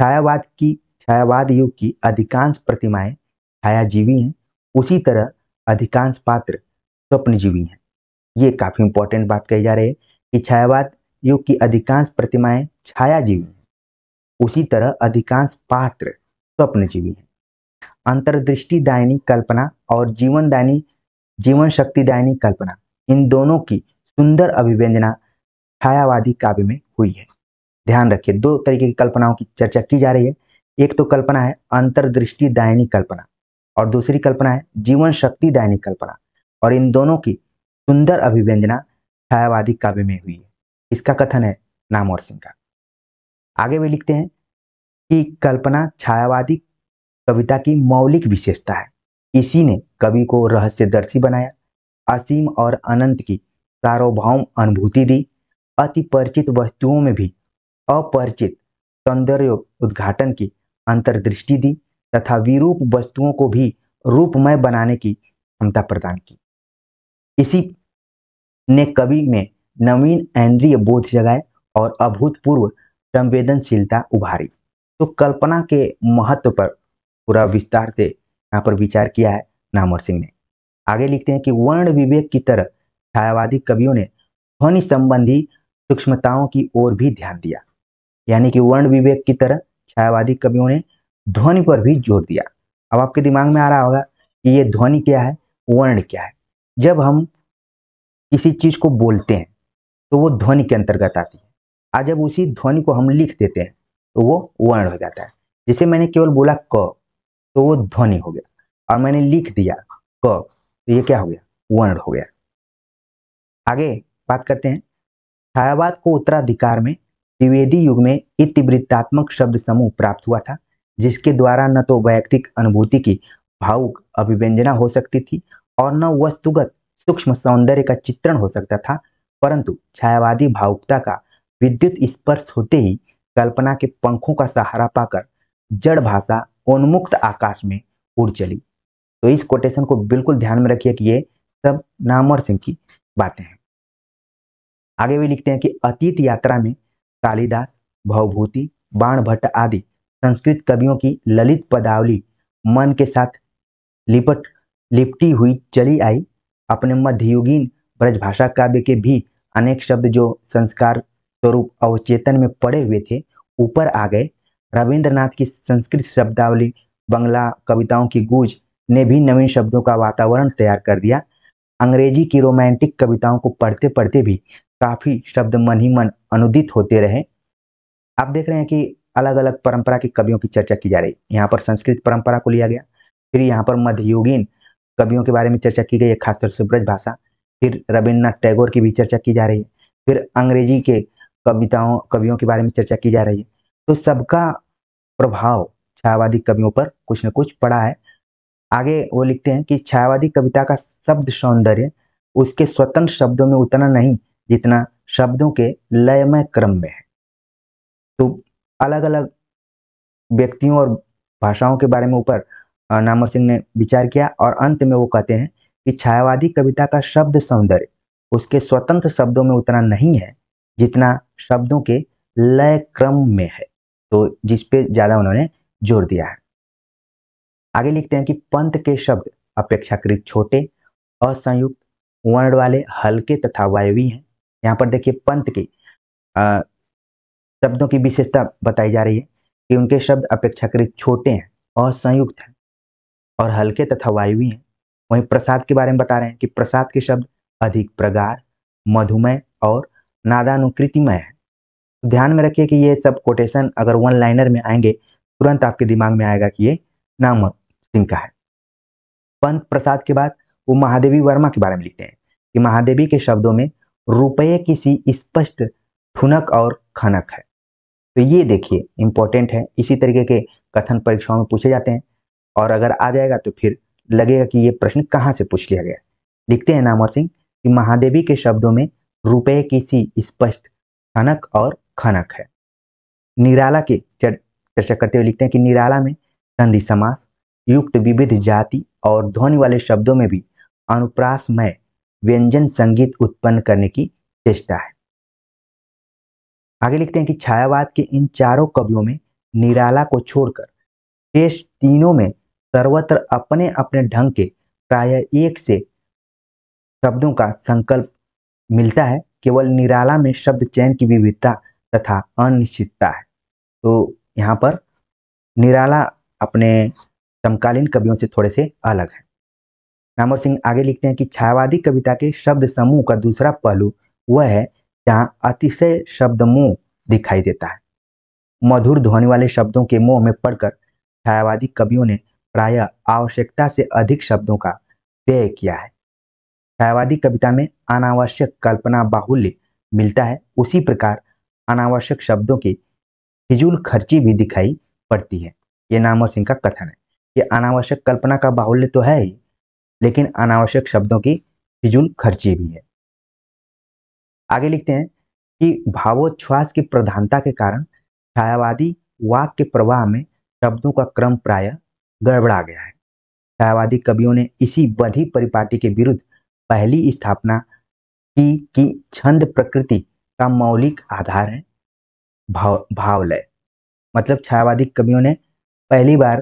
छायावाद की छायावाद युग की अधिकांश प्रतिमाएं छायाजीवी हैं उसी तरह अधिकांश पात्र स्वप्नजीवी हैं ये काफ़ी इंपॉर्टेंट बात कही जा रही है कि छायावाद युग की अधिकांश प्रतिमाएं छायाजीवी हैं उसी तरह अधिकांश पात्र स्वप्नजीवी हैं अंतर्दृष्टि दायनी कल्पना और जीवन दायनी जीवन शक्ति दायनी कल्पना इन दोनों की सुंदर अभिव्यंजना छायावादी काव्य में हुई है ध्यान रखिए दो तरीके की कल्पनाओं की चर्चा की जा रही है एक तो कल्पना है अंतर्दृष्टि दायनी कल्पना और दूसरी कल्पना है जीवन शक्ति दायनी कल्पना और इन दोनों की सुंदर अभिव्यंजना छायावादी काव्य में हुई है इसका कथन है नामोर सिंह का आगे वे लिखते हैं कि कल्पना छायावादी कविता की मौलिक विशेषता है इसी ने कवि को रहस्यदर्शी बनाया असीम और अनंत की सार्वभौम अनुभूति दी अति परिचित वस्तुओं में भी अपरिचित सौंदर्य उद्घाटन की अंतर्दृष्टि दी तथा विरूप वस्तुओं को भी रूपमय बनाने की क्षमता प्रदान की इसी ने कवि में नवीन इंद्रिय बोध जगाए और अभूतपूर्व संवेदनशीलता उभारी तो कल्पना के महत्व पर पूरा विस्तार से यहाँ पर विचार किया है नामवर सिंह ने आगे लिखते हैं कि वर्ण विवेक की तरह छायावादी कवियों ने ध्वनि संबंधी सूक्ष्मताओं की ओर भी ध्यान दिया यानी कि वर्ण विवेक की तरह छायावादी कवियों ने ध्वनि पर भी जोर दिया अब आपके दिमाग में आ रहा होगा कि ये ध्वनि क्या है वर्ण क्या है जब हम किसी चीज़ को बोलते हैं तो वो ध्वनि के अंतर्गत आती है आज जब उसी ध्वनि को हम लिख देते हैं तो वो वर्ण हो जाता है जैसे मैंने केवल बोला क तो वो ध्वनि हो गया और मैंने लिख दिया क तो ये क्या हो गया वर्ण हो गया आगे बात करते हैं छायावाद को उत्तराधिकार में द्विवेदी युग में इतिवृत्तात्मक शब्द समूह प्राप्त हुआ था जिसके द्वारा न तो वैयक्तिक अनुभूति की भावुक अभिव्यंजना हो सकती थी और न वस्तुगत सूक्ष्म सौंदर्य का चित्रण हो सकता था परंतु छायावादी भावुकता का विद्युत स्पर्श होते ही कल्पना के पंखों का सहारा पाकर जड़ भाषा उन्मुक्त आकाश में उड़ चली तो इस कोटेशन को बिल्कुल ध्यान में रखिए कि ये सब नामवर सिंह की बातें हैं आगे भी लिखते हैं कि अतीत यात्रा में कालिदास भवभूति बाण भट्ट आदि संस्कृत कवियों की ललित पदावली मन के साथ लिपट लिपटी हुई चली आई अपने मध्ययुगीन ब्रजभाषा काव्य के भी अनेक शब्द जो संस्कार स्वरूप अवचेतन में पड़े हुए थे ऊपर आ गए रविंद्रनाथ की संस्कृत शब्दावली बंगला कविताओं की गूंज ने भी नवीन शब्दों का वातावरण तैयार कर दिया अंग्रेजी की रोमांटिक कविताओं को पढ़ते पढ़ते भी काफ़ी शब्द मन ही मन अनुदित होते रहे आप देख रहे हैं कि अलग अलग परंपरा के कवियों की चर्चा की जा रही यहाँ पर संस्कृत परंपरा को लिया गया फिर यहाँ पर मध्ययुगीन कवियों के बारे में चर्चा की गई है खासतौर से ब्रज भाषा फिर रविन्द्रनाथ टैगोर की भी चर्चा की जा रही है फिर अंग्रेजी के कविताओं कवियों के बारे में चर्चा की जा रही है तो सबका प्रभाव छायावादी कवियों पर कुछ न कुछ पड़ा है आगे वो लिखते हैं कि छायावादी कविता का शब्द सौंदर्य उसके स्वतंत्र शब्दों में उतना नहीं जितना शब्दों के लयमय क्रम में है तो अलग अलग व्यक्तियों और भाषाओं के बारे में ऊपर नामर सिंह ने विचार किया और अंत में वो कहते हैं कि छायावादी कविता का शब्द सौंदर्य उसके स्वतंत्र शब्दों में उतना नहीं है जितना शब्दों के लय क्रम में है तो जिस पे ज़्यादा उन्होंने जोर दिया है आगे लिखते हैं कि पंत के शब्द अपेक्षाकृत छोटे असंयुक्त वर्ण वाले हल्के तथा वायवी हैं यहाँ पर देखिए पंत के शब्दों की विशेषता बताई जा रही है कि उनके शब्द अपेक्षाकृत छोटे हैं असंयुक्त और हल्के तथा वायुवी हैं वहीं प्रसाद के बारे में बता रहे हैं कि प्रसाद के शब्द अधिक प्रगाढ़ मधुमय और नादानुकृतिमय है तो ध्यान में रखिए कि ये सब कोटेशन अगर वन लाइनर में आएंगे तुरंत आपके दिमाग में आएगा कि ये नाम सिंह का है पंत प्रसाद के बाद वो महादेवी वर्मा के बारे में लिखते हैं कि महादेवी के शब्दों में रुपये किसी स्पष्ट ठुनक और खनक है तो ये देखिए इंपॉर्टेंट है इसी तरीके के कथन परीक्षाओं में पूछे जाते हैं और अगर आ जाएगा तो फिर लगेगा कि ये प्रश्न कहाँ से पूछ लिया गया लिखते हैं नामवर सिंह कि महादेवी के शब्दों में रुपये की सी स्पष्ट खनक और खनक है निराला के चर्चा करते हुए लिखते हैं कि निराला में संधि समास युक्त विविध जाति और ध्वनि वाले शब्दों में भी अनुप्रासमय व्यंजन संगीत उत्पन्न करने की चेष्टा है आगे लिखते हैं कि छायावाद के इन चारों कवियों में निराला को छोड़कर शेष तीनों में सर्वत्र अपने अपने ढंग के प्राय एक से शब्दों का संकल्प मिलता है केवल निराला में शब्द चयन की विविधता तथा अनिश्चितता है तो यहाँ पर निराला अपने समकालीन कवियों से थोड़े से अलग है नामर सिंह आगे लिखते हैं कि छायावादी कविता के शब्द समूह का दूसरा पहलू वह है जहाँ अतिशय शब्द मोह दिखाई देता है मधुर ध्वनि वाले शब्दों के मोह में पढ़कर छायावादी कवियों ने प्राय आवश्यकता से अधिक शब्दों का व्यय किया है छायावादी कविता में अनावश्यक कल्पना बाहुल्य मिलता है उसी प्रकार अनावश्यक शब्दों की फिजूल खर्ची भी दिखाई पड़ती है ये नामवर सिंह का कथन है ये अनावश्यक कल्पना का बाहुल्य तो है ही लेकिन अनावश्यक शब्दों की फिजूल खर्ची भी है आगे लिखते हैं कि भावोच्छ्वास की प्रधानता के कारण छायावादी वाक्य प्रवाह में शब्दों का क्रम प्राय गड़बड़ा गया है छायावादी कवियों ने इसी बधी परिपाटी के विरुद्ध पहली स्थापना की कि छंद प्रकृति का मौलिक आधार है भाव भावलय मतलब छायावादी कवियों ने पहली बार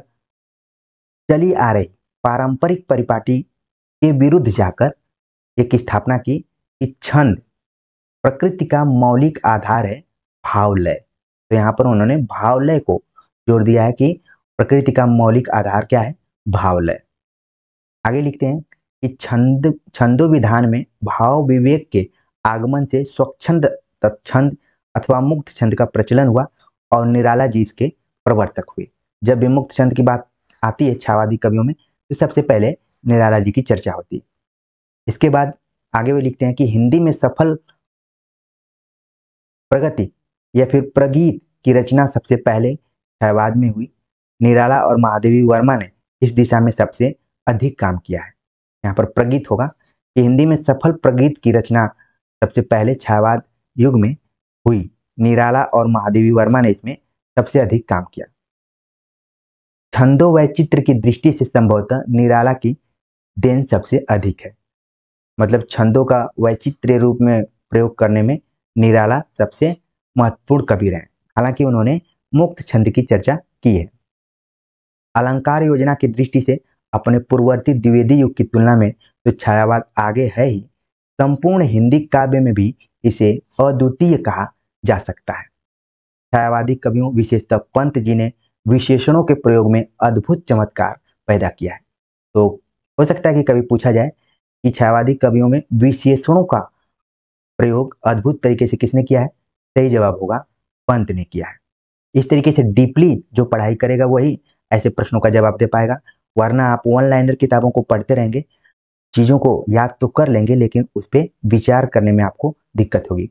चली आ रही पारंपरिक परिपाटी के विरुद्ध जाकर एक स्थापना की कि छंद प्रकृति का मौलिक आधार है भावलय तो यहाँ पर उन्होंने भावलय को जोड़ दिया है कि प्रकृति का मौलिक आधार क्या है भावलय आगे लिखते हैं कि छंद छंदो विधान में भाव विवेक के आगमन से स्वच्छंद तत्छंद अथवा मुक्त छंद का प्रचलन हुआ और निराला जी इसके प्रवर्तक हुए जब विमुक्त छंद की बात आती है छावादी कवियों में तो सबसे पहले निराला जी की चर्चा होती है इसके बाद आगे वे लिखते हैं कि हिंदी में सफल प्रगति या फिर प्रगीत की रचना सबसे पहले छायावाद में हुई निराला और महादेवी वर्मा ने इस दिशा में सबसे अधिक काम किया है यहाँ पर प्रगीत होगा कि हिंदी में सफल प्रगीत की रचना सबसे पहले छायावाद युग में हुई निराला और महादेवी वर्मा ने इसमें सबसे अधिक काम किया छंदो व चित्र की दृष्टि से संभवतः निराला की देन सबसे अधिक है मतलब छंदों का वैचित्र्य रूप में प्रयोग करने में निराला सबसे महत्वपूर्ण कबीर रहे हालांकि उन्होंने मुक्त छंद की चर्चा की है अलंकार योजना की दृष्टि से अपने पूर्ववर्ती द्विवेदी युग की तुलना में तो छायावाद आगे है ही संपूर्ण हिंदी काव्य में भी इसे अद्वितीय कहा जा सकता है छायावादी कवियों विशेषतः पंत जी ने विशेषणों के प्रयोग में अद्भुत चमत्कार पैदा किया है तो हो सकता है कि कभी पूछा जाए कि छायावादी कवियों में विशेषणों का प्रयोग अद्भुत तरीके से किसने किया है सही जवाब होगा पंत ने किया है इस तरीके से डीपली जो पढ़ाई करेगा वही ऐसे प्रश्नों का जवाब दे पाएगा वरना आप वन लाइनर किताबों को पढ़ते रहेंगे चीज़ों को याद तो कर लेंगे लेकिन उस पर विचार करने में आपको दिक्कत होगी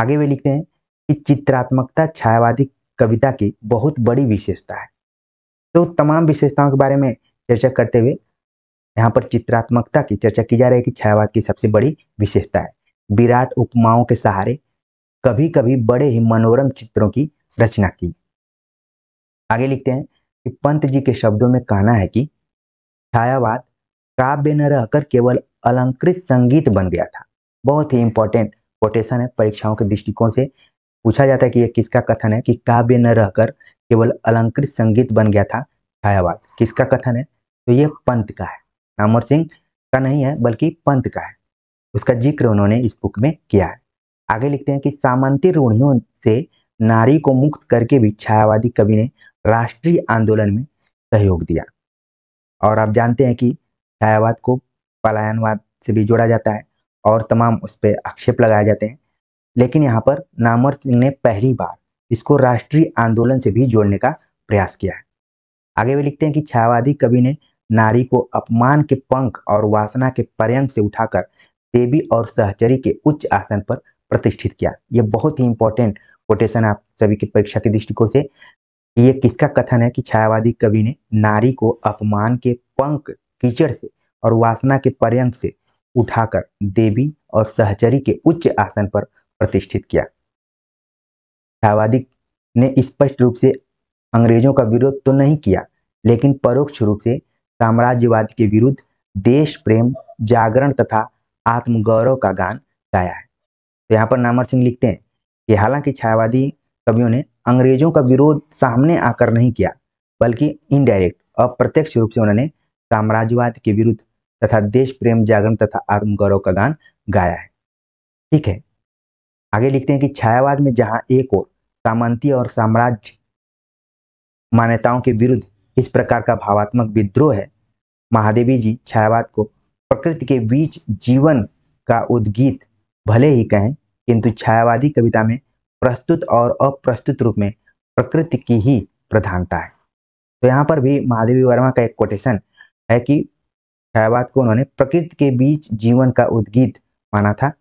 आगे वे लिखते हैं कि चित्रात्मकता छायावादी कविता की बहुत बड़ी विशेषता है तो तमाम विशेषताओं के बारे में चर्चा करते हुए यहाँ पर चित्रात्मकता की चर्चा की जा रही है कि छायावाद की सबसे बड़ी विशेषता है विराट उपमाओं के सहारे कभी कभी बड़े ही मनोरम चित्रों की रचना की आगे लिखते हैं कि पंत जी के शब्दों में कहना है कि छायावाद काव्य न रहकर केवल अलंकृत संगीत बन गया था बहुत ही इंपॉर्टेंट कोटेशन है परीक्षाओं के दृष्टिकोण से पूछा जाता है कि यह किसका कथन है कि काव्य न रहकर केवल अलंकृत संगीत बन गया था छायावाद किसका कथन है तो ये पंत का है नामवर सिंह का नहीं है बल्कि पंत का है उसका जिक्र उन्होंने इस बुक में किया है आगे लिखते हैं कि सामंती रूढ़ियों से नारी को मुक्त करके भी छायावादी कवि ने राष्ट्रीय आंदोलन में सहयोग दिया और आप जानते हैं कि छायावाद को पलायनवाद से भी जोड़ा जाता है और तमाम उस पर आक्षेप लगाए जाते हैं लेकिन यहाँ पर नामर सिंह ने पहली बार इसको राष्ट्रीय आंदोलन से भी जोड़ने का प्रयास किया है आगे भी लिखते हैं कि छायावादी कवि ने नारी को अपमान के पंख और वासना के पर्यंक से उठाकर देवी और सहचरी के उच्च आसन पर प्रतिष्ठित किया ये बहुत ही इंपॉर्टेंट कोटेशन आप सभी की परीक्षा के दृष्टिकोण से ये किसका कथन है कि छायावादी कवि ने नारी को अपमान के पंख कीचड़ से और वासना के पर्यंक से उठाकर देवी और सहचरी के उच्च आसन पर प्रतिष्ठित किया छायावादी ने स्पष्ट रूप से अंग्रेजों का विरोध तो नहीं किया लेकिन परोक्ष रूप से साम्राज्यवाद के विरुद्ध देश प्रेम जागरण तथा आत्मगौरव का गान गाया है तो यहाँ पर नामर सिंह लिखते हैं कि हालांकि छायावादी कवियों ने अंग्रेजों का विरोध सामने आकर नहीं किया बल्कि इनडायरेक्ट अप्रत्यक्ष रूप से उन्होंने साम्राज्यवाद के विरुद्ध तथा देश प्रेम जागरण तथा आत्मगौरव का गान गाया है ठीक है आगे लिखते हैं कि छायावाद में जहां एक और सामंती और साम्राज्य मान्यताओं के विरुद्ध इस प्रकार का भावात्मक विद्रोह है महादेवी जी छायावाद को प्रकृति के बीच जीवन का उद्गीत भले ही कहें किंतु छायावादी कविता में प्रस्तुत और अप्रस्तुत रूप में प्रकृति की ही प्रधानता है तो यहाँ पर भी महादेवी वर्मा का एक कोटेशन है कि छायावाद को उन्होंने प्रकृति के बीच जीवन का उद्गीत माना था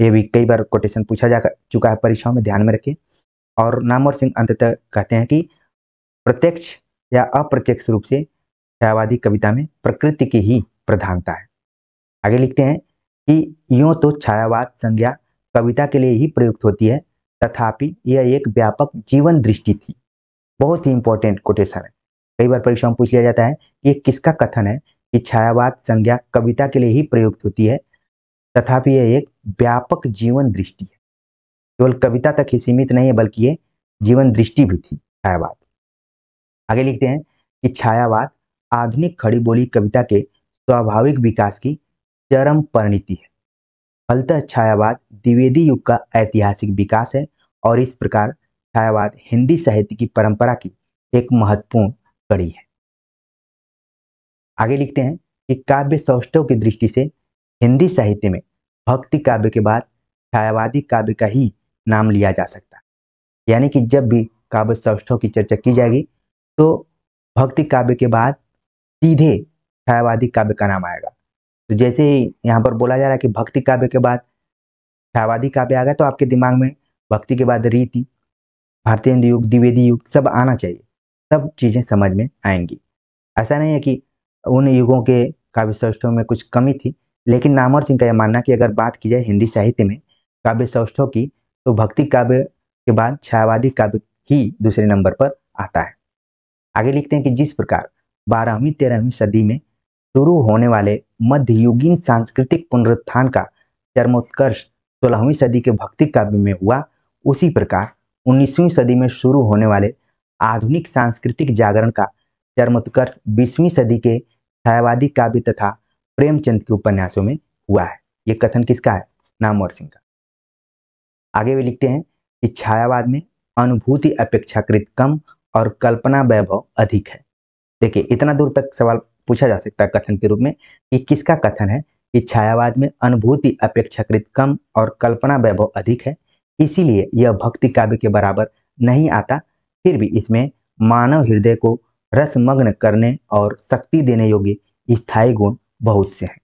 ये भी कई बार कोटेशन पूछा जा चुका है परीक्षाओं में ध्यान में रखें और नामवर सिंह अंततः कहते हैं कि प्रत्यक्ष या अप्रत्यक्ष रूप से छायावादी कविता में प्रकृति की ही प्रधानता है आगे लिखते हैं कि यूँ तो छायावाद संज्ञा कविता के लिए ही प्रयुक्त होती है तथापि यह एक व्यापक जीवन दृष्टि थी बहुत ही इंपॉर्टेंट कोटेशन है कई बार परीक्षा में पूछ लिया जाता है कि ये किसका कथन है कि छायावाद संज्ञा कविता के लिए ही प्रयुक्त होती है तथापि यह एक व्यापक जीवन दृष्टि है केवल कविता तक ही सीमित नहीं है बल्कि ये जीवन दृष्टि भी थी छायावाद आगे लिखते हैं कि छायावाद आधुनिक खड़ी बोली कविता के स्वाभाविक विकास की चरम परिणति है फलतः छायावाद द्विवेदी युग का ऐतिहासिक विकास है और इस प्रकार छायावाद हिंदी साहित्य की परंपरा की एक महत्वपूर्ण कड़ी है आगे लिखते हैं कि काव्य सौष्ठव की दृष्टि से हिंदी साहित्य में भक्ति काव्य के बाद छायावादी काव्य का ही नाम लिया जा सकता है यानी कि जब भी काव्य सौष्ठव की चर्चा की जाएगी तो भक्ति काव्य के बाद सीधे छायावादी काव्य का नाम आएगा तो जैसे ही यहाँ पर बोला जा रहा है कि भक्ति काव्य के बाद छायावादी काव्य आ गया तो आपके दिमाग में भक्ति के बाद रीति भारतीय युग द्विवेदी युग सब आना चाहिए सब चीज़ें समझ में आएंगी ऐसा नहीं है कि उन युगों के काव्य सौष्ठों में कुछ कमी थी लेकिन नामवर सिंह का यह मानना कि अगर बात की जाए हिंदी साहित्य में काव्य सौष्ठों की तो भक्ति काव्य के बाद छायावादी काव्य ही दूसरे नंबर पर आता है आगे लिखते हैं कि जिस प्रकार बारहवीं तेरहवीं सदी में शुरू होने वाले मध्ययुगीन सांस्कृतिक पुनरुत्थान का चरमोत्कर्ष सोलहवीं सदी के भक्ति काव्य में हुआ उसी प्रकार 19वीं सदी में शुरू होने वाले आधुनिक सांस्कृतिक जागरण का चरमोत्कर्ष बीसवीं सदी के छायावादी काव्य तथा प्रेमचंद के उपन्यासों में हुआ है ये कथन किसका है नामवर सिंह का आगे भी लिखते हैं कि छायावाद में अनुभूति अपेक्षाकृत कम और कल्पना वैभव अधिक है देखिए इतना दूर तक सवाल पूछा जा सकता है कथन के रूप में कि किसका कथन है कि छायावाद में अनुभूति अपेक्षाकृत कम और कल्पना वैभव अधिक है इसीलिए यह भक्ति काव्य के बराबर नहीं आता फिर भी इसमें मानव हृदय को रसमग्न करने और शक्ति देने योग्य स्थायी गुण बहुत से हैं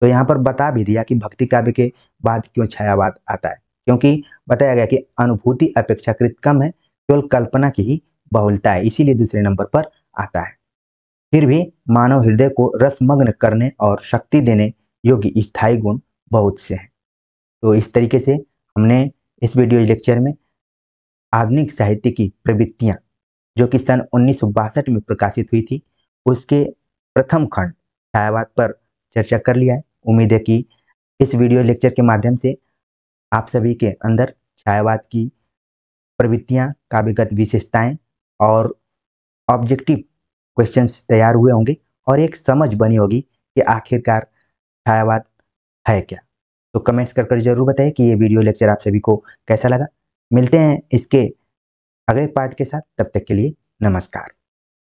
तो यहाँ पर बता भी दिया कि भक्ति काव्य के बाद क्यों छायावाद आता है क्योंकि बताया गया कि अनुभूति अपेक्षाकृत कम है केवल कल्पना की ही बहुलता है इसीलिए दूसरे नंबर पर आता है फिर भी मानव हृदय को रसमग्न करने और शक्ति देने योग्य स्थायी गुण बहुत से हैं तो इस तरीके से हमने इस वीडियो लेक्चर में आधुनिक साहित्य की प्रवृत्तियाँ जो कि सन उन्नीस में प्रकाशित हुई थी उसके प्रथम खंड छायावाद पर चर्चा कर लिया है उम्मीद है कि इस वीडियो लेक्चर के माध्यम से आप सभी के अंदर छायावाद की प्रवृत्तियाँ काव्यगत विशेषताएं और ऑब्जेक्टिव क्वेश्चंस तैयार हुए होंगे और एक समझ बनी होगी कि आखिरकार छायावाद है क्या तो कमेंट्स कर कर जरूर बताइए कि ये वीडियो लेक्चर आप सभी को कैसा लगा मिलते हैं इसके अगले पार्ट के साथ तब तक के लिए नमस्कार